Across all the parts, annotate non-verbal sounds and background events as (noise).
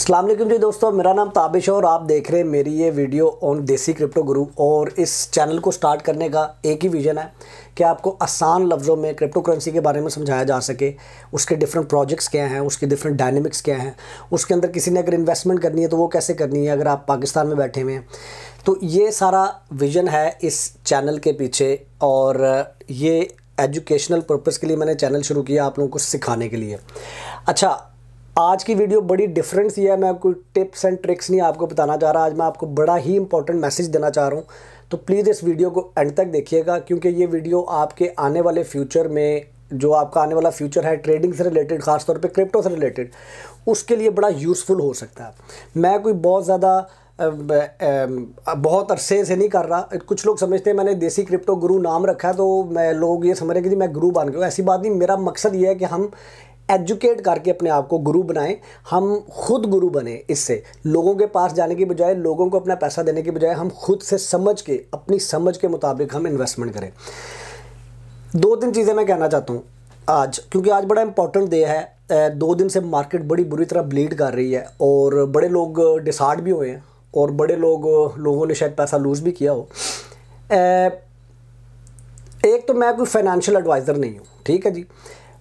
अल्लाम जी दोस्तों मेरा नाम ताबिश है और आप देख रहे हैं मेरी ये वीडियो ऑन देसी क्रिप्टो गुरु और इस चैनल को स्टार्ट करने का एक ही विज़न है कि आपको आसान लफ्ज़ों में क्रिप्टो करेंसी के बारे में समझाया जा सके उसके डिफरेंट प्रोजेक्ट्स क्या हैं उसके डिफरेंट डायनेमिक्स क्या हैं उसके अंदर किसी ने अगर इन्वेस्टमेंट करनी है तो वो कैसे करनी है अगर आप पाकिस्तान में बैठे हुए हैं तो ये सारा विज़न है इस चैनल के पीछे और ये एजुकेशनल पर्पज़ के लिए मैंने चैनल शुरू किया आप लोगों को सिखाने के लिए अच्छा आज की वीडियो बड़ी डिफरेंट सी है मैं कोई टिप्स एंड ट्रिक्स नहीं आपको बताना चाह रहा आज मैं आपको बड़ा ही इंपॉर्टेंट मैसेज देना चाह रहा हूँ तो प्लीज़ इस वीडियो को एंड तक देखिएगा क्योंकि ये वीडियो आपके आने वाले फ्यूचर में जो आपका आने वाला फ्यूचर है ट्रेडिंग से रिलेटेड खासतौर पर क्रिप्टो से रिलेटेड उसके लिए बड़ा यूज़फुल हो सकता है मैं कोई बहुत ज़्यादा बहुत अरसे से नहीं कर रहा कुछ लोग समझते हैं मैंने देसी क्रिप्टो गुरु नाम रखा है तो मैं लोग ये समझ रहे हैं कि मैं गुरु बन गया ऐसी बात नहीं मेरा मकसद ये है कि हम एजुकेट करके अपने आप को गुरु बनाएं हम खुद गुरु बने इससे लोगों के पास जाने की बजाय लोगों को अपना पैसा देने की बजाय हम खुद से समझ के अपनी समझ के मुताबिक हम इन्वेस्टमेंट करें दो तीन चीज़ें मैं कहना चाहता हूँ आज क्योंकि आज बड़ा इंपॉर्टेंट डे है दो दिन से मार्केट बड़ी बुरी तरह ब्लीड कर रही है और बड़े लोग डिसार्ड भी हुए हैं और बड़े लोग लोगों ने शायद पैसा लूज़ भी किया हो एक तो मैं कोई फाइनेंशियल एडवाइज़र नहीं हूँ ठीक है जी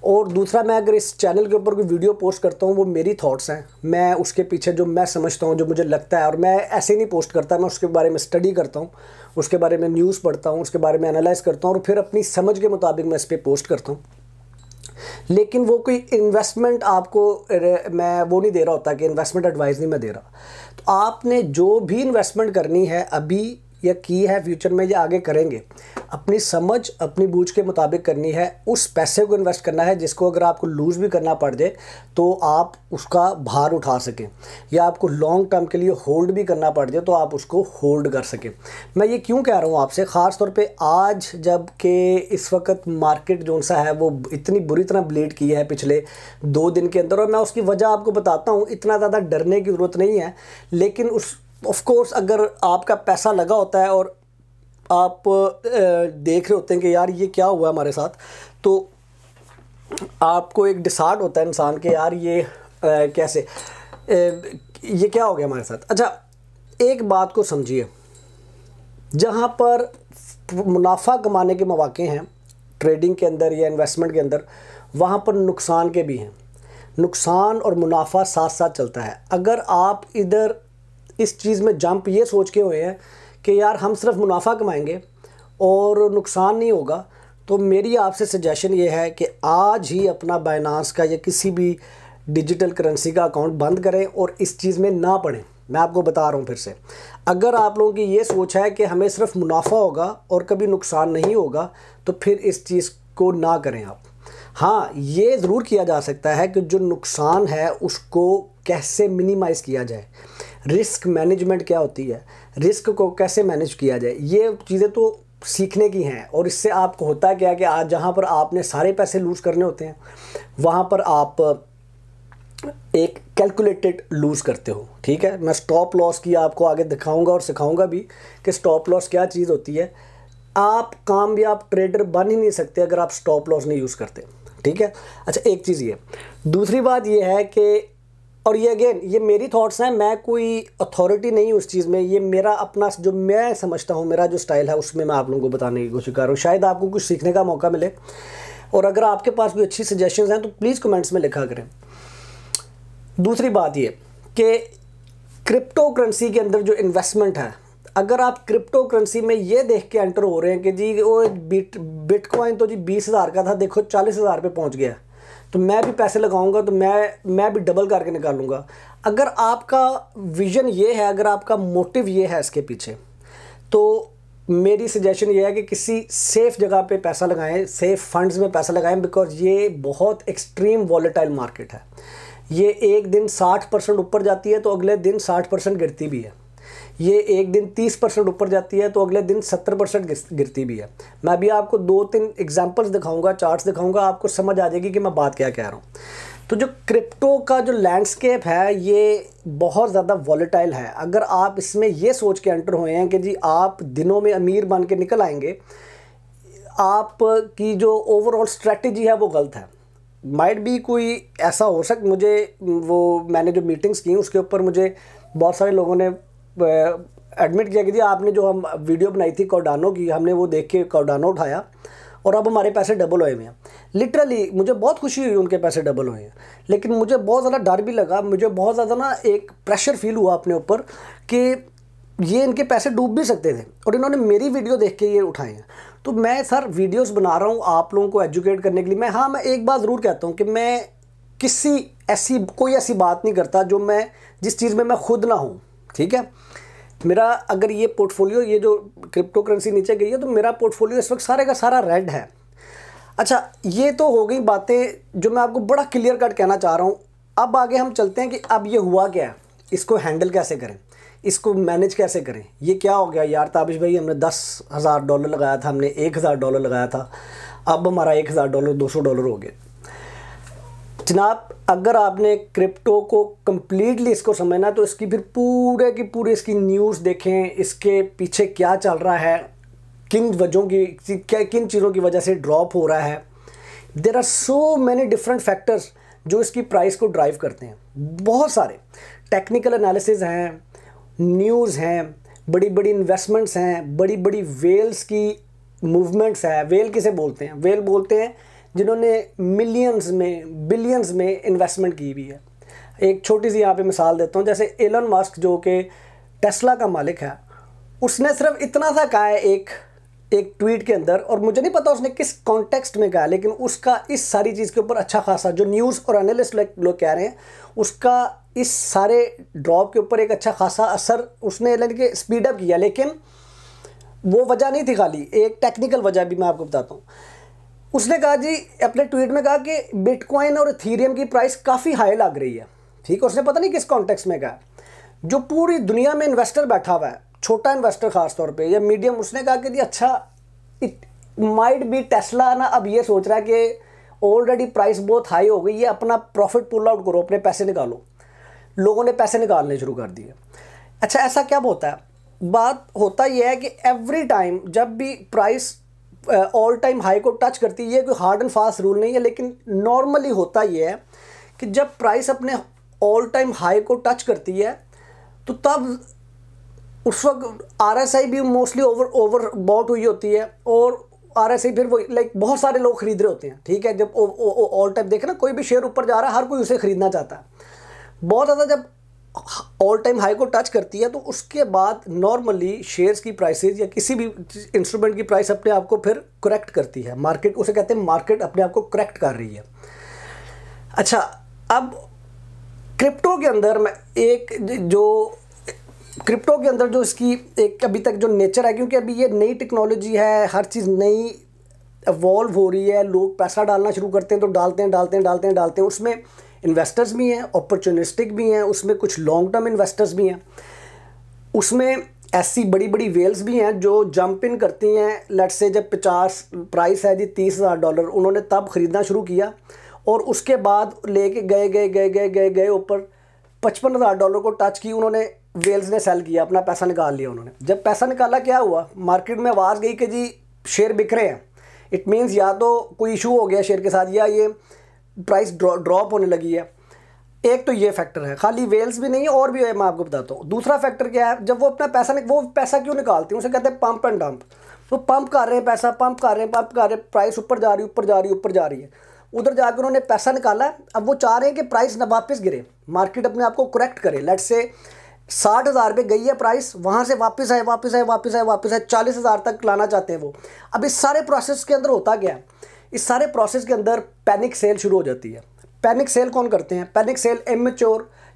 और दूसरा मैं अगर इस चैनल के ऊपर कोई वीडियो पोस्ट करता हूँ वो मेरी थॉट्स हैं मैं उसके पीछे जो मैं समझता हूँ जो मुझे लगता है और मैं ऐसे नहीं पोस्ट करता मैं उसके बारे में स्टडी करता हूँ उसके बारे में न्यूज़ पढ़ता हूँ उसके बारे में एनालाइज़ करता हूँ और फिर अपनी समझ के मुताबिक मैं इस पर पोस्ट करता हूँ लेकिन वो कोई इन्वेस्टमेंट आपको मैं वो नहीं दे रहा होता कि इन्वेस्टमेंट एडवाइस नहीं मैं दे रहा तो आपने जो भी इन्वेस्टमेंट करनी है अभी या की है फ्यूचर में या आगे करेंगे अपनी समझ अपनी बूझ के मुताबिक करनी है उस पैसे को इन्वेस्ट करना है जिसको अगर आपको लूज़ भी करना पड़ जाए तो आप उसका भार उठा सकें या आपको लॉन्ग टर्म के लिए होल्ड भी करना पड़ जाए तो आप उसको होल्ड कर सकें मैं ये क्यों कह रहा हूँ आपसे ख़ास तौर पर आज जब के इस वक्त मार्केट जो सा है वो इतनी बुरी तरह ब्लीड की है पिछले दो दिन के अंदर और मैं उसकी वजह आपको बताता हूँ इतना ज़्यादा डरने की ज़रूरत नहीं है लेकिन उस ऑफ़ कोर्स अगर आपका पैसा लगा होता है और आप देख रहे होते हैं कि यार ये क्या हुआ हमारे साथ तो आपको एक डिसार्ड होता है इंसान के यार ये कैसे ये क्या हो गया हमारे साथ अच्छा एक बात को समझिए जहाँ पर मुनाफा कमाने के मौाक़े हैं ट्रेडिंग के अंदर या इन्वेस्टमेंट के अंदर वहाँ पर नुकसान के भी हैं नुकसान और मुनाफा साथ साथ चलता है अगर आप इधर इस चीज़ में जंप ये सोच के हुए हैं कि यार हम सिर्फ मुनाफा कमाएंगे और नुकसान नहीं होगा तो मेरी आपसे सजेशन ये है कि आज ही अपना बाइनास का या किसी भी डिजिटल करेंसी का अकाउंट बंद करें और इस चीज़ में ना पढ़ें मैं आपको बता रहा हूँ फिर से अगर आप लोगों की ये सोच है कि हमें सिर्फ मुनाफा होगा और कभी नुकसान नहीं होगा तो फिर इस चीज़ को ना करें आप हाँ ये ज़रूर किया जा सकता है कि जो नुकसान है उसको कैसे मिनिमाइज़ किया जाए रिस्क मैनेजमेंट क्या होती है रिस्क को कैसे मैनेज किया जाए ये चीज़ें तो सीखने की हैं और इससे आपको होता क्या है कि आज जहाँ पर आपने सारे पैसे लूज करने होते हैं वहाँ पर आप एक कैलकुलेटेड लूज़ करते हो ठीक है मैं स्टॉप लॉस की आपको आगे दिखाऊंगा और सिखाऊंगा भी कि स्टॉप लॉस क्या चीज़ होती है आप कामयाब ट्रेडर बन ही नहीं सकते अगर आप स्टॉप लॉस नहीं यूज़ करते ठीक है अच्छा एक चीज़ ये दूसरी बात ये है कि और ये अगेन ये मेरी थॉट्स हैं मैं कोई अथॉरिटी नहीं उस चीज़ में ये मेरा अपना जो मैं समझता हूँ मेरा जो स्टाइल है उसमें मैं आप लोगों को बताने की कोशिश कर रहा हूँ शायद आपको कुछ सीखने का मौका मिले और अगर आपके पास कोई अच्छी सजेशन हैं तो प्लीज़ कमेंट्स में लिखा करें दूसरी बात ये कि क्रिप्टो करेंसी के अंदर जो इन्वेस्टमेंट है अगर आप क्रिप्टो करेंसी में ये देख के एंटर हो रहे हैं कि जी वो बिट बिटकॉइन तो जी बीस हज़ार का था देखो चालीस हज़ार पर पहुँच गया तो मैं भी पैसे लगाऊंगा तो मैं मैं भी डबल करके निकालूंगा अगर आपका विज़न ये है अगर आपका मोटिव ये है इसके पीछे तो मेरी सजेशन ये है कि किसी सेफ़ जगह पे पैसा लगाएं सेफ़ फंड्स में पैसा लगाएं बिकॉज ये बहुत एक्सट्रीम वॉलेटाइल मार्केट है ये एक दिन 60 परसेंट ऊपर जाती है तो अगले दिन 60 परसेंट गिरती भी है ये एक दिन तीस परसेंट ऊपर जाती है तो अगले दिन सत्तर परसेंट गिरती भी है मैं अभी आपको दो तीन एग्जाम्पल्स दिखाऊंगा चार्ट्स दिखाऊंगा आपको समझ आ जाएगी कि मैं बात क्या कह रहा हूँ तो जो क्रिप्टो का जो लैंडस्केप है ये बहुत ज़्यादा वॉलेटाइल है अगर आप इसमें ये सोच के एंटर हुए हैं कि जी आप दिनों में अमीर बन के निकल आएंगे आप की जो ओवरऑल स्ट्रेटजी है वो गलत है माइट भी कोई ऐसा हो सक मुझे वो मैंने जो मीटिंग्स की उसके ऊपर मुझे बहुत सारे लोगों ने एडमिट किया कि जी आपने जो हम वीडियो बनाई थी कॉडानो की हमने वो देख के कॉडानो उठाया और अब हमारे पैसे डबल हुए हुए हैं लिटरली मुझे बहुत खुशी हुई उनके पैसे डबल हुए हैं लेकिन मुझे बहुत ज़्यादा डर भी लगा मुझे बहुत ज़्यादा ना एक प्रेशर फील हुआ अपने ऊपर कि ये इनके पैसे डूब भी सकते थे और इन्होंने मेरी वीडियो देख के ये उठाए हैं तो मैं सर वीडियोस बना रहा हूँ आप लोगों को एजुकेट करने के लिए मैं हाँ मैं एक बात ज़रूर कहता हूँ कि मैं किसी ऐसी कोई ऐसी बात नहीं करता जो मैं जिस चीज़ में मैं खुद ना हूँ ठीक है मेरा अगर ये पोर्टफोलियो ये जो क्रिप्टो करेंसी नीचे गई है तो मेरा पोर्टफोलियो इस वक्त सारे का सारा रेड है अच्छा ये तो हो गई बातें जो मैं आपको बड़ा क्लियर कट कहना चाह रहा हूँ अब आगे हम चलते हैं कि अब ये हुआ क्या है इसको हैंडल कैसे करें इसको मैनेज कैसे करें ये क्या हो गया यार ताबिश भाई हमने दस हज़ार डॉलर लगाया था हमने एक हज़ार डॉलर लगाया था अब हमारा एक हज़ार डॉलर दो सौ डॉलर हो गया जनाब अगर आपने क्रिप्टो को कम्प्लीटली इसको समझना तो इसकी फिर पूरे की पूरी इसकी न्यूज़ देखें इसके पीछे क्या चल रहा है किन वजहों की क्या किन चीज़ों की वजह से ड्रॉप हो रहा है there are so many different factors जो इसकी प्राइस को ड्राइव करते हैं बहुत सारे टेक्निकल एनालिसिस हैं न्यूज़ हैं बड़ी बड़ी इन्वेस्टमेंट्स हैं बड़ी बड़ी वेल्स की मूवमेंट्स है वेल किसे बोलते हैं वेल बोलते हैं जिन्होंने मिलियंस में बिलियंस में इन्वेस्टमेंट की हुई है एक छोटी सी यहाँ पे मिसाल देता हूँ जैसे एलन मस्क जो कि टेस्ला का मालिक है उसने सिर्फ इतना सा कहा है एक एक ट्वीट के अंदर और मुझे नहीं पता उसने किस कॉन्टेक्स्ट में कहा लेकिन उसका इस सारी चीज़ के ऊपर अच्छा खासा जो न्यूज़ और एनालिस्ट लोग कह रहे हैं उसका इस सारे ड्रॉप के ऊपर एक अच्छा खासा असर उसने यानी कि स्पीडअप किया लेकिन वो वजह नहीं थी खाली एक टेक्निकल वजह भी मैं आपको बताता हूँ उसने कहा जी अपने ट्वीट में कहा कि बिटकॉइन और थीरियम की प्राइस काफ़ी हाई लग रही है ठीक है उसने पता नहीं किस कॉन्टेक्स्ट में कहा जो पूरी दुनिया में इन्वेस्टर बैठा हुआ है छोटा इन्वेस्टर खास तौर पे या मीडियम उसने कहा कि जी अच्छा इट माइड बी टेस्ला ना अब ये सोच रहा है कि ऑलरेडी प्राइस बहुत हाई हो गई है अपना प्रॉफिट पुल आउट करो अपने पैसे निकालो लोगों ने पैसे निकालने शुरू कर दिए अच्छा ऐसा क्या होता है बात होता यह है कि एवरी टाइम जब भी प्राइस ऑल टाइम हाई को टच करती है ये कोई हार्ड एंड फास्ट रूल नहीं है लेकिन नॉर्मली होता ये है कि जब प्राइस अपने ऑल टाइम हाई को टच करती है तो तब उस वक्त आर एस आई भी मोस्टली ओवर ओवर बॉट हुई होती है और आर एस आई फिर वो लाइक बहुत सारे लोग खरीद रहे होते हैं ठीक है जब ऑल टाइम देखे ना कोई भी शेयर ऊपर जा रहा है हर कोई उसे खरीदना चाहता है बहुत ज़्यादा जब ऑल टाइम हाई को टच करती है तो उसके बाद नॉर्मली शेयर्स की प्राइसेस या किसी भी इंस्ट्रूमेंट की प्राइस अपने आप को फिर करेक्ट करती है मार्केट उसे कहते हैं मार्केट अपने आप को करेक्ट कर रही है अच्छा अब क्रिप्टो के अंदर मैं एक जो क्रिप्टो के अंदर जो इसकी एक अभी तक जो नेचर है क्योंकि अभी ये नई टेक्नोलॉजी है हर चीज़ नई इवॉल्व हो रही है लोग पैसा डालना शुरू करते हैं तो डालते हैं डालते हैं डालते हैं डालते हैं उसमें इन्वेस्टर्स भी हैं अपॉर्चुनिस्टिक भी हैं उसमें कुछ लॉन्ग टर्म इन्वेस्टर्स भी हैं उसमें ऐसी बड़ी बड़ी वेल्स भी हैं जो जंप इन करती हैं लेट से जब पचास प्राइस है जी तीस हज़ार डॉलर उन्होंने तब ख़रीदना शुरू किया और उसके बाद ले के गए गए गए गए गए गए ऊपर पचपन हज़ार डॉलर को टच की उन्होंने वेल्स ने सेल किया अपना पैसा निकाल लिया उन्होंने जब पैसा निकाला क्या हुआ मार्केट में आवाज़ गई कि जी शेयर बिक रहे हैं इट मीन्स या तो कोई इशू हो गया शेयर के साथ या ये प्राइस ड्रॉप होने लगी है एक तो ये फैक्टर है खाली वेल्स भी नहीं है और भी है मैं आपको बताता हूँ दूसरा फैक्टर क्या है जब वो अपना पैसा वो पैसा क्यों निकालती हैं उसे कहते हैं पंप एंड डंप वो पंप कर रहे हैं पैसा पंप कर रहे हैं पंप कर रहे हैं प्राइस ऊपर जा रही है ऊपर जा रही है ऊपर जा रही है उधर जाकर उन्होंने पैसा निकाला अब वो चाह रहे हैं कि प्राइस ना वापस गिरे मार्केट अपने आप को करेक्ट करे लेट से साठ हज़ार पे गई है प्राइस वहाँ से वापस आए वापस आए वापस आए वापस आए चालीस हज़ार तक लाना चाहते हैं वो अब इस सारे प्रोसेस के अंदर होता क्या है इस सारे प्रोसेस के अंदर पैनिक सेल शुरू हो जाती है पैनिक सेल कौन करते हैं पैनिक सेल एम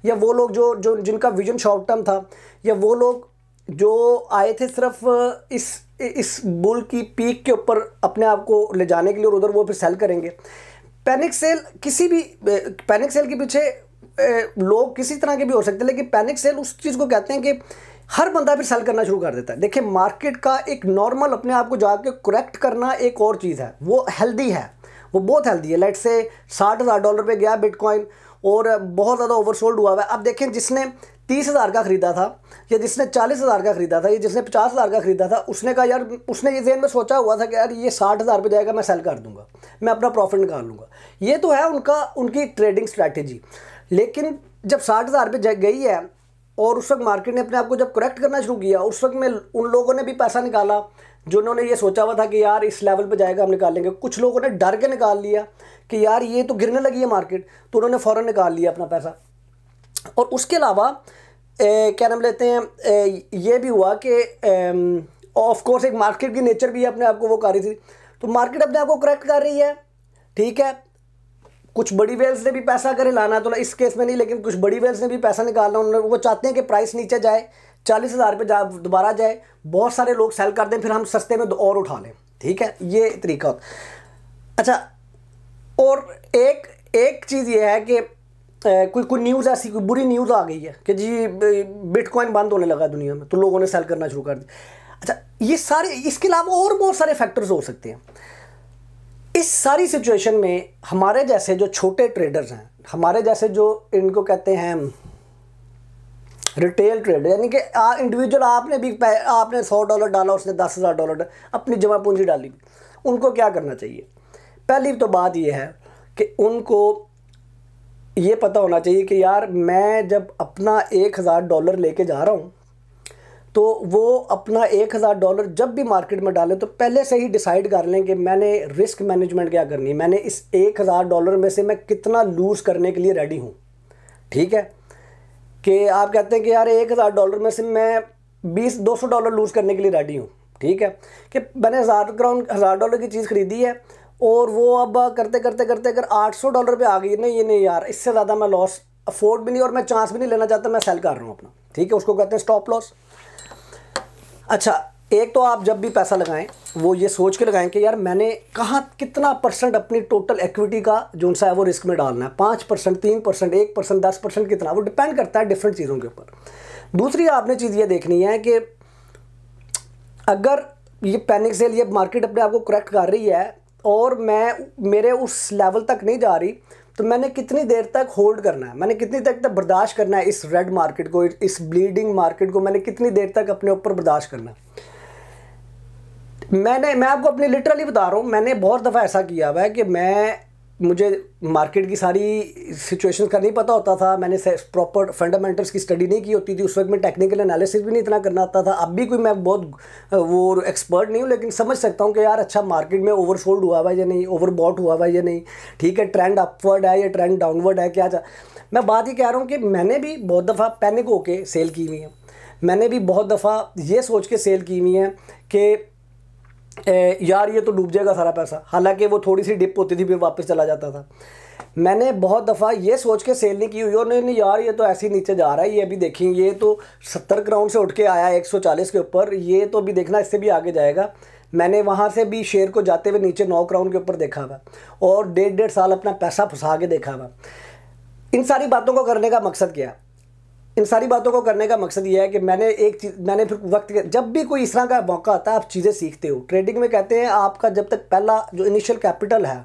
या वो लोग जो जो जिनका विजन शॉर्ट टर्म था या वो लोग जो आए थे सिर्फ इस इस बुल की पीक के ऊपर अपने आप को ले जाने के लिए और उधर वो फिर सेल करेंगे पैनिक सेल किसी भी पैनिक सेल के पीछे लोग किसी तरह के भी हो सकते हैं लेकिन पैनिक सेल उस चीज़ को कहते हैं कि हर बंदा फिर सेल करना शुरू कर देता है देखिए मार्केट का एक नॉर्मल अपने आप को जाके करेक्ट करना एक और चीज़ है वो हेल्दी है वो बहुत हेल्दी है लेट से साठ हज़ार डॉलर पे गया बिटकॉइन और बहुत ज़्यादा ओवरसोल्ड हुआ हुआ है अब देखें जिसने तीस हज़ार का ख़रीदा था या जिसने चालीस हज़ार का ख़रीदा था या जिसने पचास हज़ार का ख़रीदा था उसने कहा यार उसने ये जेन में सोचा हुआ था कि यार ये साठ हज़ार पर जाएगा मैं सेल कर दूंगा मैं अपना प्रॉफिट निकाल लूँगा ये तो है उनका उनकी ट्रेडिंग स्ट्रैटेजी लेकिन जब साठ हज़ार पे गई है और उस वक्त मार्केट ने अपने आप को जब करेक्ट करना शुरू किया उस वक्त में उन लोगों ने भी पैसा निकाला जिन्होंने ये सोचा हुआ था कि यार इस लेवल पर जाएगा हम निकालेंगे कुछ लोगों ने डर के निकाल लिया कि यार ये तो गिरने लगी है मार्केट तो उन्होंने फ़ौर निकाल लिया अपना पैसा और उसके अलावा क्या नाम लेते हैं ए, ये भी हुआ कि ऑफ कोर्स एक मार्केट की नेचर भी अपने आप को वो कर रही थी तो मार्केट अपने आप को करेक्ट कर रही है ठीक है कुछ बड़ी वेल्स ने भी पैसा करें लाना तो इस केस में नहीं लेकिन कुछ बड़ी वेल्स ने भी पैसा निकालना उन्होंने वो चाहते हैं कि प्राइस नीचे जाए चालीस हज़ार रुपये जा दोबारा जाए बहुत सारे लोग सेल कर दें फिर हम सस्ते में और उठा लें ठीक है ये तरीका होता अच्छा और एक एक चीज़ ये है कि कोई कोई न्यूज़ ऐसी कोई बुरी न्यूज़ आ गई है कि जी बिटकॉइन बंद होने लगा दुनिया में तो लोगों ने सेल करना शुरू कर दिया अच्छा ये सारे इसके अलावा और बहुत सारे फैक्टर्स हो सकते हैं इस सारी सिचुएशन में हमारे जैसे जो छोटे ट्रेडर्स हैं हमारे जैसे जो इनको कहते हैं रिटेल ट्रेडर यानी कि इंडिविजुअल आपने भी आपने सौ डॉलर डाला उसने दस हज़ार डॉलर अपनी जमा पूंजी डाली उनको क्या करना चाहिए पहली तो बात यह है कि उनको ये पता होना चाहिए कि यार मैं जब अपना एक हज़ार डॉलर लेके जा रहा हूँ तो वो अपना एक हज़ार डॉलर जब भी मार्केट में डालें तो पहले से ही डिसाइड कर लें कि मैंने रिस्क मैनेजमेंट क्या करनी है मैंने इस एक हज़ार डॉलर में से मैं कितना लूज़ करने के लिए रेडी हूँ ठीक है कि आप कहते हैं कि यार एक हज़ार डॉलर में से मैं बीस दो सौ डॉलर लूज़ करने के लिए रेडी हूँ ठीक है कि मैंने हज़ार ग्राउंड हज़ार डॉलर की चीज़ खरीदी है और वो अब करते करते करते अगर आठ सौ डॉलर पर आ गई नहीं ये नहीं यार इससे ज़्यादा मैं लॉस अफोर्ड भी नहीं और मैं चांस भी नहीं लेना चाहता मैं सेल कर रहा हूँ अपना ठीक है उसको कहते हैं स्टॉप लॉस अच्छा एक तो आप जब भी पैसा लगाएं वो ये सोच के लगाएं कि यार मैंने कहाँ कितना परसेंट अपनी टोटल इक्विटी का जो सा है वो रिस्क में डालना है पाँच परसेंट तीन परसेंट एक परसेंट दस परसेंट कितना वो डिपेंड करता है डिफरेंट चीज़ों के ऊपर दूसरी आपने चीज़ ये देखनी है कि अगर ये पैनिक सेल ये मार्केट अपने आप को करेक्ट कर रही है और मैं मेरे उस लेवल तक नहीं जा रही तो मैंने कितनी देर तक होल्ड करना है मैंने कितनी देर तक बर्दाश्त करना है इस रेड मार्केट को इस ब्लीडिंग मार्केट को मैंने कितनी देर तक अपने ऊपर बर्दाश्त करना है मैंने मैं आपको अपने लिटरली बता रहा हूँ मैंने बहुत दफ़ा ऐसा किया हुआ है कि मैं मुझे मार्केट की सारी सिचुएशन का नहीं पता होता था मैंने प्रॉपर फंडामेंटल्स की स्टडी नहीं की होती थी उस वक्त मैं टेक्निकल एनालिसिस भी नहीं इतना करना आता था अब भी कोई मैं बहुत वो एक्सपर्ट नहीं हूँ लेकिन समझ सकता हूँ कि यार अच्छा मार्केट में ओवरसोल्ड हुआ हुआ है या नहीं ओवरबॉट हुआ हुआ है या नहीं ठीक है ट्रेंड अपवर्ड है या ट्रेंड डाउनवर्ड है क्या जा? मैं बात ये कह रहा हूँ कि मैंने भी बहुत दफ़ा पैनिक होके सेल की हुई है मैंने भी बहुत दफ़ा ये सोच के सेल की हुई है कि ए, यार ये तो डूब जाएगा सारा पैसा हालांकि वो थोड़ी सी डिप होती थी फिर वापस चला जाता था मैंने बहुत दफ़ा ये सोच के सेल नहीं की हुई और नहीं यार ये तो ऐसे ही नीचे जा रहा है ये अभी देखें ये तो सत्तर ग्राउंड से उठ के आया एक सौ चालीस के ऊपर ये तो अभी देखना इससे भी आगे जाएगा मैंने वहाँ से भी शेयर को जाते हुए नीचे नौ क्राउंड के ऊपर देखा हुआ और डेढ़ डेढ़ साल अपना पैसा फंसा के देखा हुआ इन सारी बातों को करने का मकसद क्या इन सारी बातों को करने का मकसद ये है कि मैंने एक चीज़ मैंने फिर वक्त जब भी कोई इस तरह का मौका आता है आप चीज़ें सीखते हो ट्रेडिंग में कहते हैं आपका जब तक पहला जो इनिशियल कैपिटल है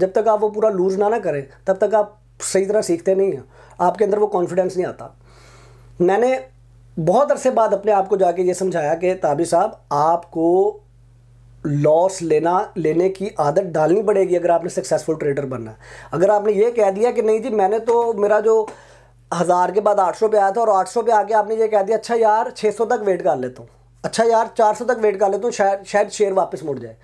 जब तक आप वो पूरा लूज़ ना ना करें तब तक आप सही तरह सीखते नहीं हैं आपके अंदर वो कॉन्फिडेंस नहीं आता मैंने बहुत अरसे बाद अपने आप को जाके ये समझाया कि ताबी साहब आपको लॉस लेना लेने की आदत डालनी पड़ेगी अगर आपने सक्सेसफुल ट्रेडर बनना है अगर आपने ये कह दिया कि नहीं जी मैंने तो मेरा जो हज़ार के बाद आठ सौ पे आया था और आठ सौ पे आके आपने ये कह दिया अच्छा यार छः सौ तक वेट कर लेता हूँ अच्छा यार चार सौ तक वेट कर लेता हूँ शायद शायद शेयर वापस मुड़ जाए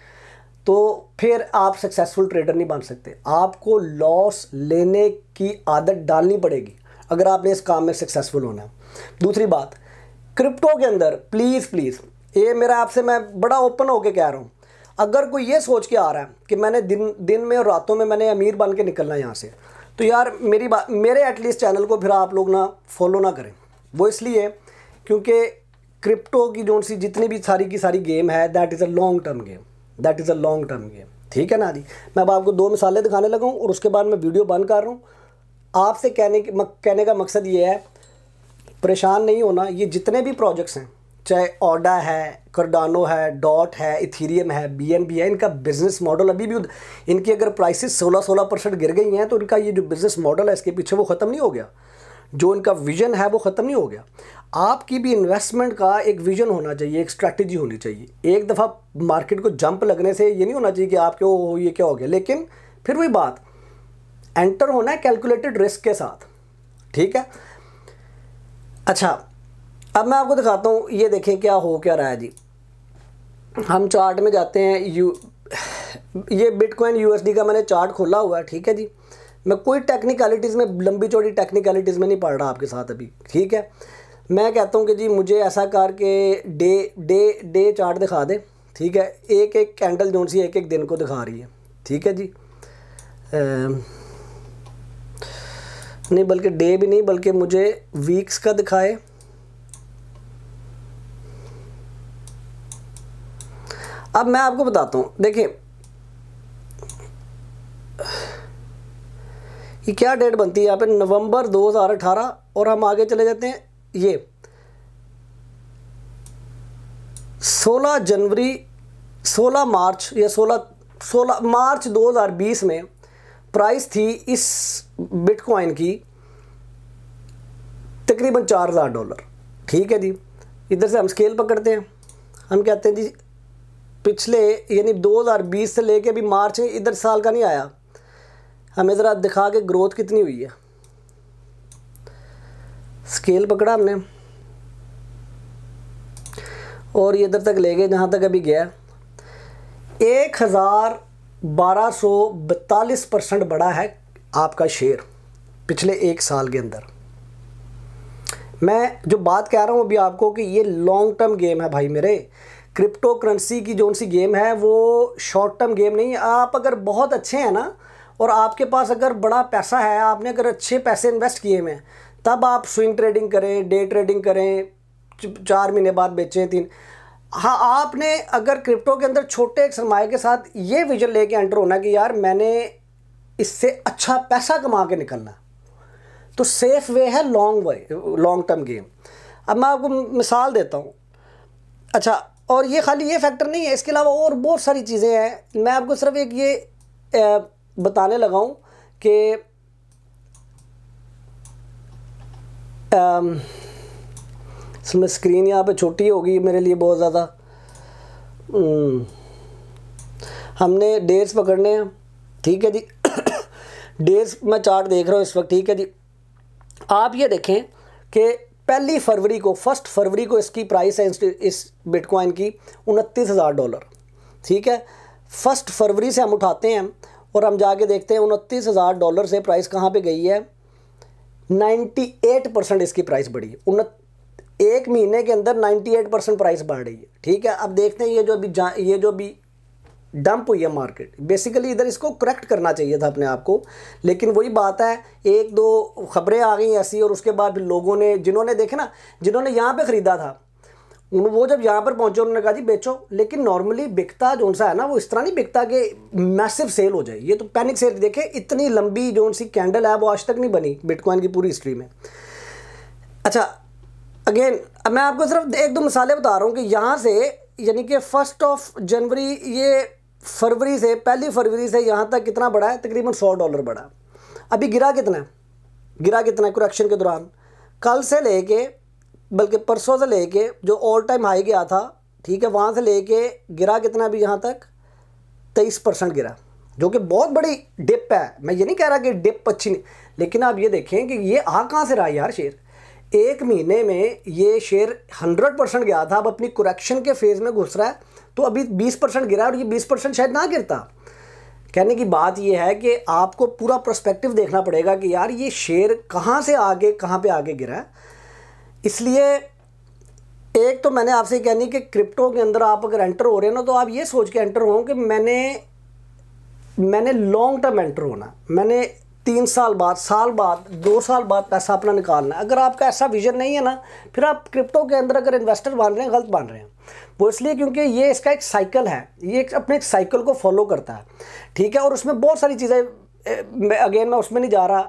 तो फिर आप सक्सेसफुल ट्रेडर नहीं बन सकते आपको लॉस लेने की आदत डालनी पड़ेगी अगर आपने इस काम में सक्सेसफुल होना है दूसरी बात क्रिप्टो के अंदर प्लीज़ प्लीज़ ये मेरा आपसे मैं बड़ा ओपन के कह रहा हूँ अगर कोई ये सोच के आ रहा है कि मैंने दिन दिन में और रातों में मैंने अमीर बन के निकलना है यहाँ से तो यार मेरी बात मेरे एटलीस्ट चैनल को फिर आप लोग ना फॉलो ना करें वो इसलिए क्योंकि क्रिप्टो की जो सी जितनी भी सारी की सारी गेम है that is a long term game that is a long term game ठीक है ना जी मैं अब आपको दो मिसालें दिखाने लगाऊँ और उसके बाद मैं वीडियो बंद कर रहा हूँ आपसे कहने के कहने का मकसद ये है परेशान नहीं होना ये जितने भी प्रोजेक्ट्स हैं चाहे ओडा है करडानो है डॉट है इथीरियम है बी बी है इनका बिज़नेस मॉडल अभी भी इनकी अगर प्राइसेस 16-16 परसेंट गिर गई हैं तो इनका ये जो बिज़नेस मॉडल है इसके पीछे वो ख़त्म नहीं हो गया जो इनका विज़न है वो ख़त्म नहीं हो गया आपकी भी इन्वेस्टमेंट का एक विज़न होना चाहिए एक स्ट्रैटेजी होनी चाहिए एक दफ़ा मार्केट को जंप लगने से ये नहीं होना चाहिए कि आप क्यों ये क्या हो गया लेकिन फिर वही बात एंटर होना है कैलकुलेटेड रिस्क के साथ ठीक है अच्छा अब मैं आपको दिखाता हूँ ये देखें क्या हो क्या रहा है जी हम चार्ट में जाते हैं यू ये बिटकॉइन यूएसडी का मैंने चार्ट खोला हुआ है ठीक है जी मैं कोई टेक्निकलिटीज़ में लंबी चौड़ी टेक्निकलिटीज़ में नहीं पढ़ रहा आपके साथ अभी ठीक है मैं कहता हूँ कि जी मुझे ऐसा कर के डे डे डे चार्ट दिखा दे ठीक है एक एक कैंडल जोन सी एक एक दिन को दिखा रही है ठीक है जी आ, नहीं बल्कि डे भी नहीं बल्कि मुझे वीक्स का दिखाए अब मैं आपको बताता हूँ देखिए ये क्या डेट बनती है यहाँ पे नवंबर 2018 और हम आगे चले जाते हैं ये 16 जनवरी 16 मार्च या 16 16 मार्च 2020 में प्राइस थी इस बिटकॉइन की तकरीबन चार हज़ार डॉलर ठीक है जी इधर से हम स्केल पकड़ते हैं हम कहते हैं जी पिछले यानी 2020 से लेके अभी मार्च इधर साल का नहीं आया हमें ज़रा दिखा के ग्रोथ कितनी हुई है स्केल पकड़ा हमने और ये इधर तक ले गए जहाँ तक अभी गया एक हज़ार बारह सौ बतालीस परसेंट बढ़ा है आपका शेयर पिछले एक साल के अंदर मैं जो बात कह रहा हूँ अभी आपको कि ये लॉन्ग टर्म गेम है भाई मेरे क्रिप्टो करेंसी की जो सी गेम है वो शॉर्ट टर्म गेम नहीं आप अगर बहुत अच्छे हैं ना और आपके पास अगर बड़ा पैसा है आपने अगर अच्छे पैसे इन्वेस्ट किए हैं तब आप स्विंग ट्रेडिंग करें डे ट्रेडिंग करें चार महीने बाद बेचें तीन हाँ आपने अगर क्रिप्टो के अंदर छोटे एक सरमाए के साथ ये विजन लेके एंटर होना कि यार मैंने इससे अच्छा पैसा कमा के निकलना तो सेफ वे है long way long term game अब मैं आपको मिसाल देता हूँ अच्छा और ये खाली ये फैक्टर नहीं है इसके अलावा और बहुत सारी चीज़ें हैं मैं आपको सिर्फ एक ये बताने लगा हूँ कि इसमें स्क्रीन यहाँ पे छोटी होगी मेरे लिए बहुत ज़्यादा हम्म, हमने डेट्स पकड़ने हैं ठीक है जी डेट्स (coughs) मैं चार्ट देख रहा हूँ इस वक्त ठीक है जी आप ये देखें कि पहली फरवरी को फर्स्ट फरवरी को इसकी प्राइस है इस बिटकॉइन की उनतीस हज़ार डॉलर ठीक है फर्स्ट फरवरी से हम उठाते हैं और हम जाके देखते हैं उनतीस हज़ार डॉलर से प्राइस कहाँ पे गई है 98 परसेंट इसकी प्राइस बढ़ी है उन एक महीने के अंदर 98 परसेंट प्राइस बढ़ रही है ठीक है अब देखते हैं ये जो अभी जा ये जो अभी डंप हुई है मार्केट बेसिकली इधर इसको करेक्ट करना चाहिए था अपने आप को लेकिन वही बात है एक दो खबरें आ गई ऐसी और उसके बाद लोगों ने जिन्होंने देखे ना जिन्होंने यहाँ पे ख़रीदा था उन वो जब यहाँ पर पहुँचे उन्होंने कहा जी बेचो लेकिन नॉर्मली बिकता जो सा है ना वो इस तरह नहीं बिकता कि मैसिव सेल हो जाए ये तो पैनिक सेल देखे इतनी लंबी जो सी कैंडल है वो आज तक नहीं बनी बिटकॉइन की पूरी हिस्ट्री में अच्छा अगेन अब मैं आपको सिर्फ एक दो मिसालें बता रहा हूँ कि यहाँ से यानी कि फर्स्ट ऑफ जनवरी ये फरवरी से पहली फरवरी से यहाँ तक कितना बढ़ा है तकरीबन सौ डॉलर बढ़ा अभी गिरा कितना है गिरा कितना है करेक्शन के दौरान कल से लेके बल्कि परसों से लेके जो ऑल टाइम हाई गया था ठीक है वहाँ से लेके गिरा कितना अभी यहाँ तक तेईस परसेंट गिरा जो कि बहुत बड़ी डिप है मैं ये नहीं कह रहा कि डिप अच्छी नहीं लेकिन आप ये देखें कि ये आ कहाँ से रहा यार शेयर एक महीने में ये शेयर हंड्रेड परसेंट गया था अब अपनी कुरेक्शन के फेज़ में घुस रहा है तो अभी 20 परसेंट गिरा और ये 20 परसेंट शायद ना गिरता कहने की बात यह है कि आपको पूरा प्रस्पेक्टिव देखना पड़ेगा कि यार ये शेयर कहाँ से आगे कहाँ पे आगे गिरा है इसलिए एक तो मैंने आपसे कहनी कि क्रिप्टो के अंदर आप अगर एंटर हो रहे हैं ना तो आप ये सोच के एंटर हों कि मैंने मैंने लॉन्ग टर्म एंटर होना मैंने तीन साल बाद साल बाद दो साल बाद पैसा अपना निकालना अगर आपका ऐसा विजन नहीं है ना फिर आप क्रिप्टो के अंदर अगर इन्वेस्टर बन रहे हैं गलत बन रहे हैं वो इसलिए क्योंकि ये इसका एक साइकिल है ये एक अपने एक साइकिल को फॉलो करता है ठीक है और उसमें बहुत सारी चीज़ें अगेन मैं उसमें नहीं जा रहा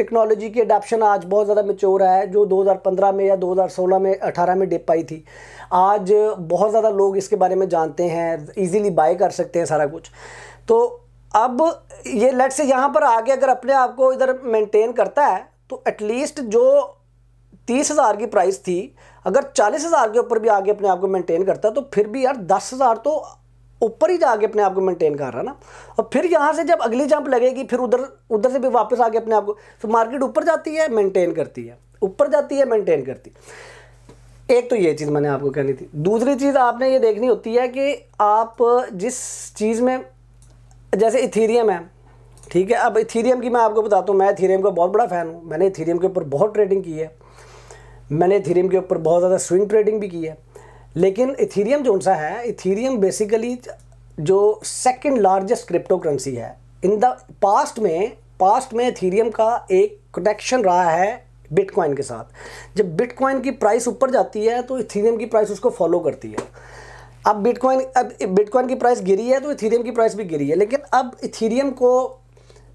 टेक्नोलॉजी की अडाप्शन आज बहुत ज़्यादा मेच्योर है जो 2015 में या 2016 में 18 में डिप आई थी आज बहुत ज़्यादा लोग इसके बारे में जानते हैं इजीली बाय कर सकते हैं सारा कुछ तो अब ये लेट से यहाँ पर आगे अगर अपने आप को इधर मेंटेन करता है तो एटलीस्ट जो तीस हज़ार की प्राइस थी अगर चालीस हज़ार के ऊपर भी आगे अपने आप को मेंटेन करता है तो फिर भी यार दस हज़ार तो ऊपर ही जाके अपने आप को मेंटेन कर रहा है ना और फिर यहाँ से जब अगली जंप लगेगी फिर उधर उधर से भी वापस आके अपने आप को तो मार्केट ऊपर जाती है मेंटेन करती है ऊपर जाती है मेंटेन करती है एक तो ये चीज़ मैंने आपको कहनी थी दूसरी चीज़ आपने ये देखनी होती है कि आप जिस चीज़ में जैसे इथीरियम है ठीक है अब इथीरियम की मैं आपको बताता हूँ मैं इथीरियम का बहुत बड़ा फ़ैन हूँ मैंने इथीरियम के ऊपर बहुत ट्रेडिंग की है मैंने इथीरियम के ऊपर बहुत ज़्यादा स्विंग ट्रेडिंग भी की है लेकिन इथीरियम जो सा है इथीरियम बेसिकली जो सेकेंड लार्जेस्ट क्रिप्टो करेंसी है इन द पास्ट में पास्ट में इथीरियम का एक कनेक्शन रहा है बिटकॉइन के साथ जब बिटकॉइन की प्राइस ऊपर जाती है तो इथीरियम की प्राइस उसको फॉलो करती है अब बिटकॉइन अब बिटकॉइन की प्राइस गिरी है तो इथीरियम की प्राइस भी गिरी है लेकिन अब इथीरियम को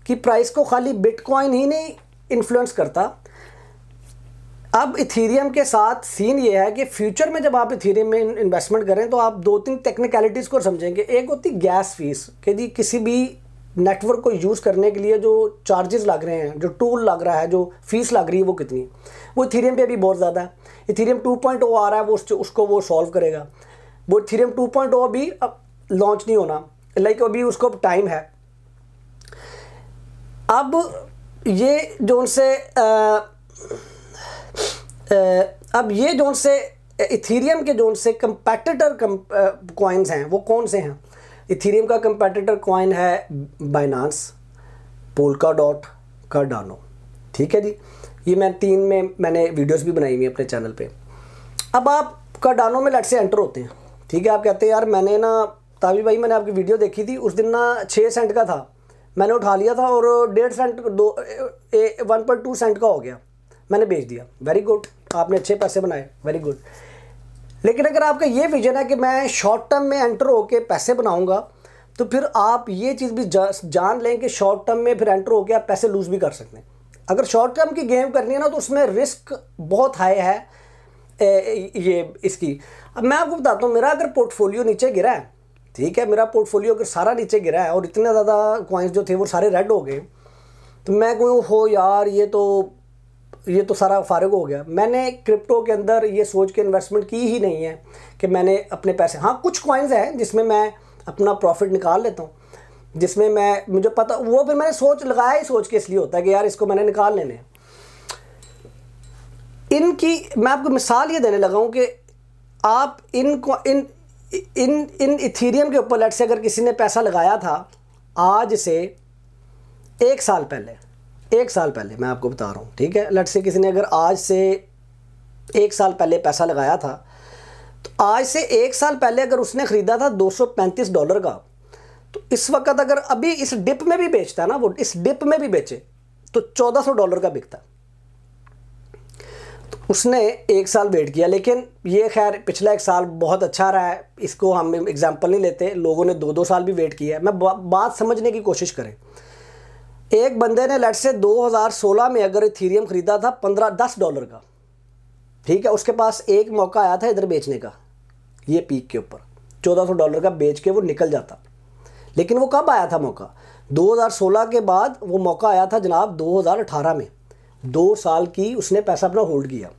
की प्राइस को खाली बिटकॉइन ही नहीं इन्फ्लुएंस करता अब इथेरियम के साथ सीन ये है कि फ्यूचर में जब आप इथेरियम में इन्वेस्टमेंट करें तो आप दो तीन टेक्निकलिटीज़ को समझेंगे एक होती गैस फीस कि जी किसी भी नेटवर्क को यूज़ करने के लिए जो चार्जेस लग रहे हैं जो टूल लग रहा है जो फीस लग रही है वो कितनी वो इथेरियम पे अभी बहुत ज़्यादा है इथेरियम 2.0 आ रहा है वो उसको वो सॉल्व करेगा वो इथेरियम 2.0 अभी अब लॉन्च नहीं होना लाइक अभी उसको अब टाइम है अब ये जो उनसे अब ये जोन से इथीरियम के जोन से कंपेटिटर कॉइन्स हैं वो कौन से हैं इथीरियम का कंपेटिटर कॉइन है बाइनांस पोलका डॉट कार्डानो ठीक है जी ये मैं तीन में मैंने वीडियोस भी बनाई हुई अपने चैनल पे अब आप कार्डानो में लट से एंटर होते हैं ठीक है आप कहते हैं यार मैंने ना ताबी भाई मैंने आपकी वीडियो देखी थी उस दिन ना छः सेंट का था मैंने उठा लिया था और डेढ़ सेंट दो वन पॉइंट टू सेंट का हो गया मैंने बेच दिया वेरी गुड आपने अच्छे पैसे बनाए वेरी गुड लेकिन अगर आपका ये विजन है कि मैं शॉर्ट टर्म में एंटर होके पैसे बनाऊंगा तो फिर आप ये चीज़ भी जा, जान लें कि शॉर्ट टर्म में फिर एंटर होके आप पैसे लूज़ भी कर सकते हैं अगर शॉर्ट टर्म की गेम करनी है ना तो उसमें रिस्क बहुत हाई है ए, ये इसकी अब मैं आपको बताता हूँ मेरा अगर पोर्टफोलियो नीचे गिरा है ठीक है मेरा पोर्टफोलियो अगर सारा नीचे गिरा है और इतने ज़्यादा क्वाइंस जो थे वो सारे रेड हो गए तो मैं कहूँ हो यार ये तो ये तो सारा फारग हो गया मैंने क्रिप्टो के अंदर ये सोच के इन्वेस्टमेंट की ही नहीं है कि मैंने अपने पैसे हाँ कुछ कॉइन्स हैं जिसमें मैं अपना प्रॉफिट निकाल लेता हूँ जिसमें मैं मुझे पता वो फिर मैंने सोच लगाया ही सोच के इसलिए होता है कि यार इसको मैंने निकाल लेने इनकी मैं आपको मिसाल ये देने लगा हूँ कि आप इन इन इन इन इथीरियम के ऊपर लट से अगर किसी ने पैसा लगाया था आज से एक साल पहले एक साल पहले मैं आपको बता रहा हूँ ठीक है लट से किसी ने अगर आज से एक साल पहले पैसा लगाया था तो आज से एक साल पहले अगर उसने ख़रीदा था 235 डॉलर का तो इस वक्त अगर अभी इस डिप में भी बेचता है ना वो इस डिप में भी बेचे तो 1400 डॉलर का बिकता तो उसने एक साल वेट किया लेकिन ये खैर पिछला एक साल बहुत अच्छा रहा है इसको हम एग्ज़ाम्पल नहीं लेते लोगों ने दो दो साल भी वेट किया है मैं बा, बात समझने की कोशिश करें एक बंदे ने लेट से 2016 में अगर इथीरियम ख़रीदा था पंद्रह दस डॉलर का ठीक है उसके पास एक मौका आया था इधर बेचने का ये पीक के ऊपर 1400 डॉलर का बेच के वो निकल जाता लेकिन वो कब आया था मौका 2016 के बाद वो मौका आया था जनाब 2018 में दो साल की उसने पैसा अपना होल्ड किया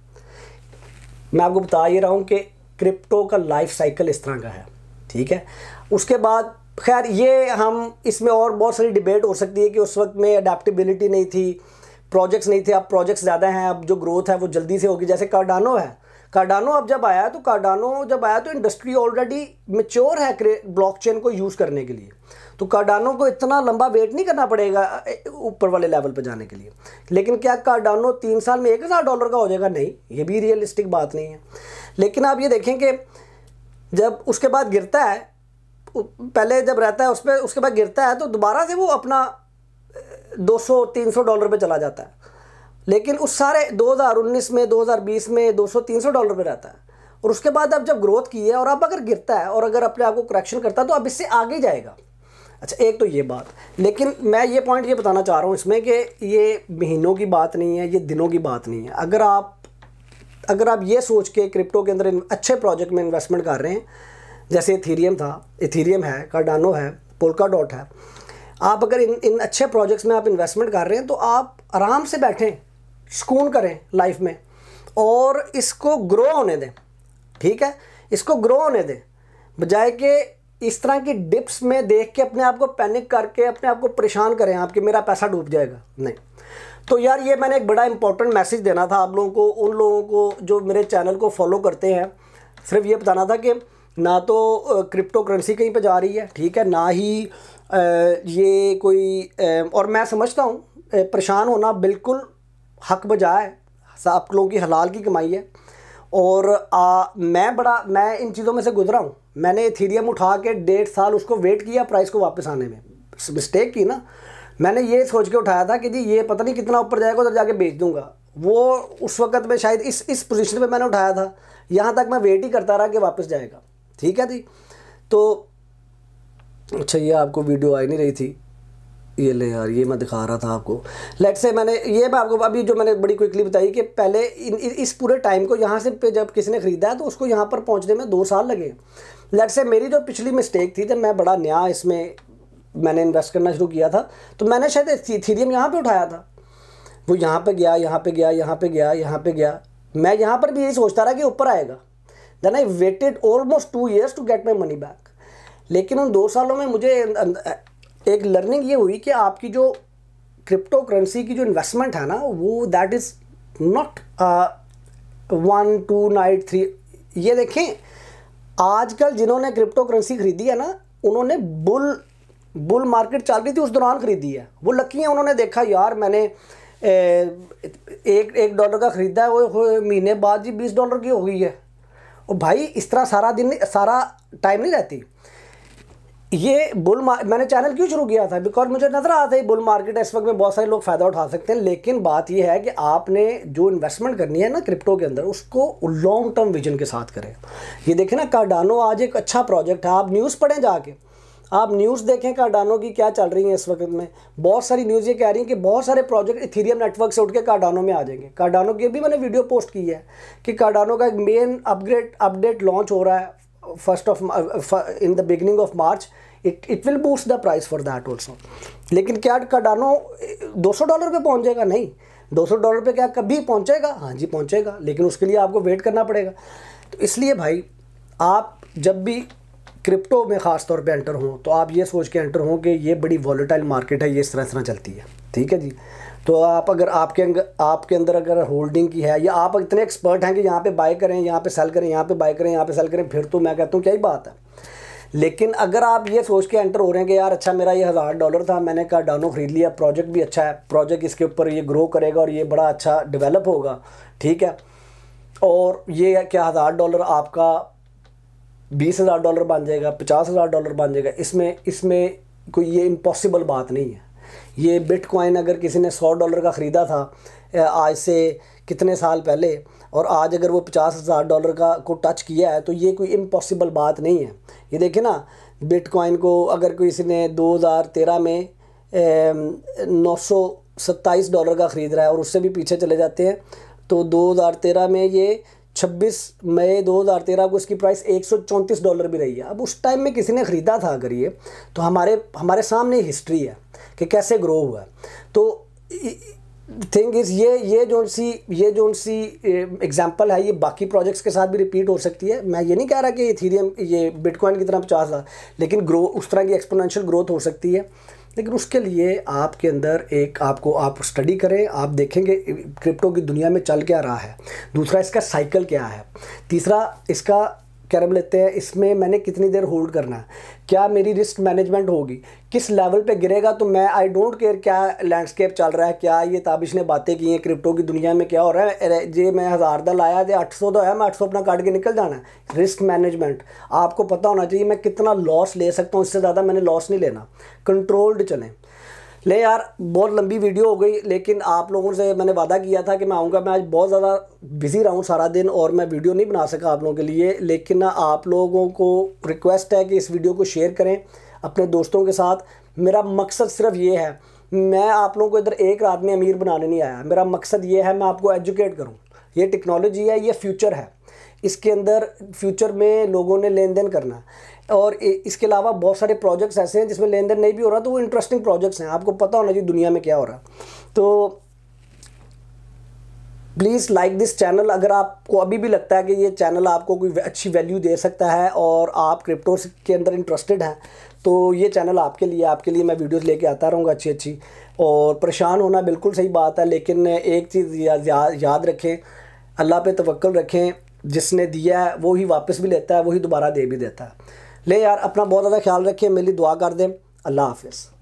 मैं आपको बता ही रहा हूँ कि क्रिप्टो का लाइफ साइकिल इस तरह का है ठीक है उसके बाद खैर ये हम इसमें और बहुत सारी डिबेट हो सकती है कि उस वक्त में अडेप्टबिलिटी नहीं थी प्रोजेक्ट्स नहीं थे अब प्रोजेक्ट्स ज़्यादा हैं अब जो ग्रोथ है वो जल्दी से होगी जैसे कार्डानो है कार्डानो अब जब आया तो कार्डानो जब आया तो इंडस्ट्री ऑलरेडी मेच्योर है ब्लॉकचेन को यूज़ करने के लिए तो कार्डानो को इतना लंबा वेट नहीं करना पड़ेगा ऊपर वाले लेवल पर जाने के लिए लेकिन क्या कार्डानो तीन साल में एक हज़ार डॉलर का हो जाएगा नहीं ये भी रियलिस्टिक बात नहीं है लेकिन आप ये देखें कि जब उसके बाद गिरता है पहले जब रहता है उस पर उसके बाद गिरता है तो दोबारा से वो अपना 200-300 डॉलर पे चला जाता है लेकिन उस सारे 2019 में 2020 में 200-300 डॉलर पे रहता है और उसके बाद अब जब ग्रोथ की है और अब अगर गिरता है और अगर अपने आप को करेक्शन करता है तो अब इससे आगे जाएगा अच्छा एक तो ये बात लेकिन मैं ये पॉइंट ये बताना चाह रहा हूँ इसमें कि ये महीनों की बात नहीं है ये दिनों की बात नहीं है अगर आप अगर आप ये सोच के क्रिप्टो के अंदर अच्छे प्रोजेक्ट में इन्वेस्टमेंट कर रहे हैं जैसे इथीरियम था इथीरियम है कार्डानो है पोलका डॉट है आप अगर इन इन अच्छे प्रोजेक्ट्स में आप इन्वेस्टमेंट कर रहे हैं तो आप आराम से बैठें सुकून करें लाइफ में और इसको ग्रो होने दें ठीक है इसको ग्रो होने दें बजाय के इस तरह की डिप्स में देख के अपने आप को पैनिक करके अपने आप को परेशान करें आपके मेरा पैसा डूब जाएगा नहीं तो यार ये मैंने एक बड़ा इंपॉर्टेंट मैसेज देना था आप लोगों को उन लोगों को जो मेरे चैनल को फॉलो करते हैं सिर्फ ये बताना था कि ना तो क्रिप्टो करेंसी कहीं पर जा रही है ठीक है ना ही ये कोई और मैं समझता हूँ परेशान होना बिल्कुल हक बजाय आप लोगों की हलाल की कमाई है और आ, मैं बड़ा मैं इन चीज़ों में से गुजरा हूँ मैंने थीरियम उठा के डेढ़ साल उसको वेट किया प्राइस को वापस आने में मिस्टेक की ना मैंने ये सोच के उठाया था कि जी ये पता नहीं कितना ऊपर जाएगा उधर जाके बेच दूंगा वो उस वक्त में शायद इस इस पोजीशन पे मैंने उठाया था यहाँ तक मैं वेट ही करता रहा कि वापस जाएगा ठीक है जी तो अच्छा ये आपको वीडियो आई नहीं रही थी ये ले यार ये मैं दिखा रहा था आपको लेट से मैंने ये मैं आपको अभी जो मैंने बड़ी क्विकली बताई कि पहले इन, इस पूरे टाइम को यहाँ से जब किसी ने ख़रीदा है तो उसको यहाँ पर पहुँचने में दो साल लगे लेट से मेरी जो पिछली मिस्टेक थी जब मैं बड़ा नया इसमें मैंने इन्वेस्ट करना शुरू किया था तो मैंने शायद थीरियम यहाँ पर उठाया था वो यहाँ पर गया यहाँ पर गया यहाँ पर गया यहाँ पर गया मैं यहाँ पर भी यही सोचता रहा कि ऊपर आएगा then I waited almost two years to get my money back लेकिन उन दो सालों में मुझे अं, अं, एक लर्निंग ये हुई कि आपकी जो क्रिप्टो करेंसी की जो इन्वेस्टमेंट है ना वो that is not one two night three ये देखें आजकल जिन्होंने क्रिप्टो करेंसी खरीदी है ना उन्होंने बुल बुल मार्केट चल रही थी उस दौरान खरीदी है वो लकी हैं उन्होंने देखा यार मैंने ए, एक एक डॉलर का ख़रीदा है वो महीने बाद जी बीस डॉलर की हो गई है और भाई इस तरह सारा दिन सारा टाइम नहीं रहती ये बुल मैंने चैनल क्यों शुरू किया था बिकॉज मुझे नज़र आ रहा था बुल मार्केट इस वक्त में बहुत सारे लोग फ़ायदा उठा सकते हैं लेकिन बात ये है कि आपने जो इन्वेस्टमेंट करनी है ना क्रिप्टो के अंदर उसको लॉन्ग टर्म विजन के साथ करें ये देखें ना कार्डानो आज एक अच्छा प्रोजेक्ट है आप न्यूज़ पढ़ें जाके आप न्यूज़ देखें कार्डानो की क्या चल रही है इस वक्त में बहुत सारी न्यूज़ ये कह रही हैं कि बहुत सारे प्रोजेक्ट इथीरियम नेटवर्क से उठ के कार्डानो में आ जाएंगे कार्डानो की भी मैंने वीडियो पोस्ट की है कि कार्डानो का एक मेन अपग्रेड अपडेट लॉन्च हो रहा है first of in the beginning of March it it will boost the price for that also लेकिन क्या कार्डानो सौ डॉलर पर पहुँचेगा जाएगा नहीं 200 डॉलर पे क्या कभी पहुंचेगा हाँ जी पहुंचेगा लेकिन उसके लिए आपको वेट करना पड़ेगा तो इसलिए भाई आप जब भी क्रिप्टो में ख़ास तौर पे एंटर हों तो आप ये सोच के एंटर हों कि ये बड़ी वॉलेटाइल मार्केट है ये इस तरह इस तरह चलती है ठीक है जी तो आप अगर आपके अंदर आपके अंदर अगर होल्डिंग की है या आप इतने एक्सपर्ट हैं कि यहाँ पे बाय करें यहाँ पे सेल करें यहाँ पे बाय करें यहाँ पे सेल करें फिर तो मैं कहता हूँ क्या ही बात है लेकिन अगर आप ये सोच के एंटर हो रहे हैं कि यार अच्छा मेरा ये हज़ार डॉलर था मैंने कहा डानो ख़रीद लिया प्रोजेक्ट भी अच्छा है प्रोजेक्ट इसके ऊपर ये ग्रो करेगा और ये बड़ा अच्छा डेवलप होगा ठीक है और ये क्या हज़ार डॉलर आपका बीस हज़ार डॉलर बन जाएगा पचास हज़ार डॉलर बन जाएगा इसमें इसमें कोई ये इम्पॉसिबल बात नहीं है ये बिटकॉइन अगर किसी ने सौ डॉलर का ख़रीदा था आज से कितने साल पहले और आज अगर वो पचास हज़ार डॉलर का को टच किया है तो ये कोई इम्पॉसिबल बात नहीं है ये देखे ना बिटकॉइन को अगर किसी ने दो हज़ार तेरह में नौ सौ सत्ताईस डॉलर का ख़रीद रहा है और उससे भी पीछे चले जाते हैं तो दो हज़ार तेरह में ये 26 मई 2013 को इसकी प्राइस एक डॉलर भी रही है अब उस टाइम में किसी ने ख़रीदा था अगर ये तो हमारे हमारे सामने हिस्ट्री है कि कैसे ग्रो हुआ है तो थिंग इज़ ये ये जो सी ये जो सी एग्ज़ाम्पल है ये बाकी प्रोजेक्ट्स के साथ भी रिपीट हो सकती है मैं ये नहीं कह रहा कि ये थीरियम ये बिटकॉइन की तरह पचास लेकिन ग्रो उस तरह की एक्सपोनेंशियल ग्रोथ हो सकती है लेकिन उसके लिए आपके अंदर एक आपको आप स्टडी करें आप देखेंगे क्रिप्टो की दुनिया में चल क्या रहा है दूसरा इसका साइकिल क्या है तीसरा इसका कैरम लेते हैं इसमें मैंने कितनी देर होल्ड करना है क्या मेरी रिस्क मैनेजमेंट होगी किस लेवल पे गिरेगा तो मैं आई डोंट केयर क्या लैंडस्केप चल रहा है क्या ये ताबिश ने बातें की हैं क्रिप्टो की दुनिया में क्या हो रहा है जे मैं हज़ार दल लाया जो अट्ठ सौ है मैं आठ सौ अपना काट के निकल जाना है रिस्क मैनेजमेंट आपको पता होना चाहिए मैं कितना लॉस ले सकता हूँ इससे ज़्यादा मैंने लॉस नहीं लेना कंट्रोल्ड चलें ले यार बहुत लंबी वीडियो हो गई लेकिन आप लोगों से मैंने वादा किया था कि मैं आऊँगा मैं आज बहुत ज़्यादा बिज़ी रहा हूँ सारा दिन और मैं वीडियो नहीं बना सका आप लोगों के लिए लेकिन आप लोगों को रिक्वेस्ट है कि इस वीडियो को शेयर करें अपने दोस्तों के साथ मेरा मकसद सिर्फ ये है मैं आप लोगों को इधर एक रात में अमीर बनाने नहीं आया मेरा मकसद ये है मैं आपको एजुकेट करूँ ये टेक्नोलॉजी है ये फ्यूचर है इसके अंदर फ्यूचर में लोगों ने लेन देन करना और इसके अलावा बहुत सारे प्रोजेक्ट्स ऐसे हैं जिसमें लेन देन नहीं भी हो रहा तो वो इंटरेस्टिंग प्रोजेक्ट्स हैं आपको पता होना चाहिए दुनिया में क्या हो रहा तो प्लीज़ लाइक दिस चैनल अगर आपको अभी भी लगता है कि ये चैनल आपको कोई अच्छी वैल्यू दे सकता है और आप क्रिप्टो के अंदर इंटरेस्टेड हैं तो ये चैनल आपके लिए आपके लिए मैं वीडियोस लेके आता रहूँगा अच्छी अच्छी और परेशान होना बिल्कुल सही बात है लेकिन एक चीज़ या, या, याद रखें अल्लाह पर तवक्ल रखें जिसने दिया है वो वापस भी लेता है वही दोबारा दे भी देता है ਲੈ ਯਾਰ ਆਪਣਾ ਬਹੁਤ ਜ਼ਿਆਦਾ ਖਿਆਲ ਰੱਖੇ ਮੇਰੀ ਦੁਆ ਕਰਦੇ ਅੱਲਾ ਹਾਫਿਜ਼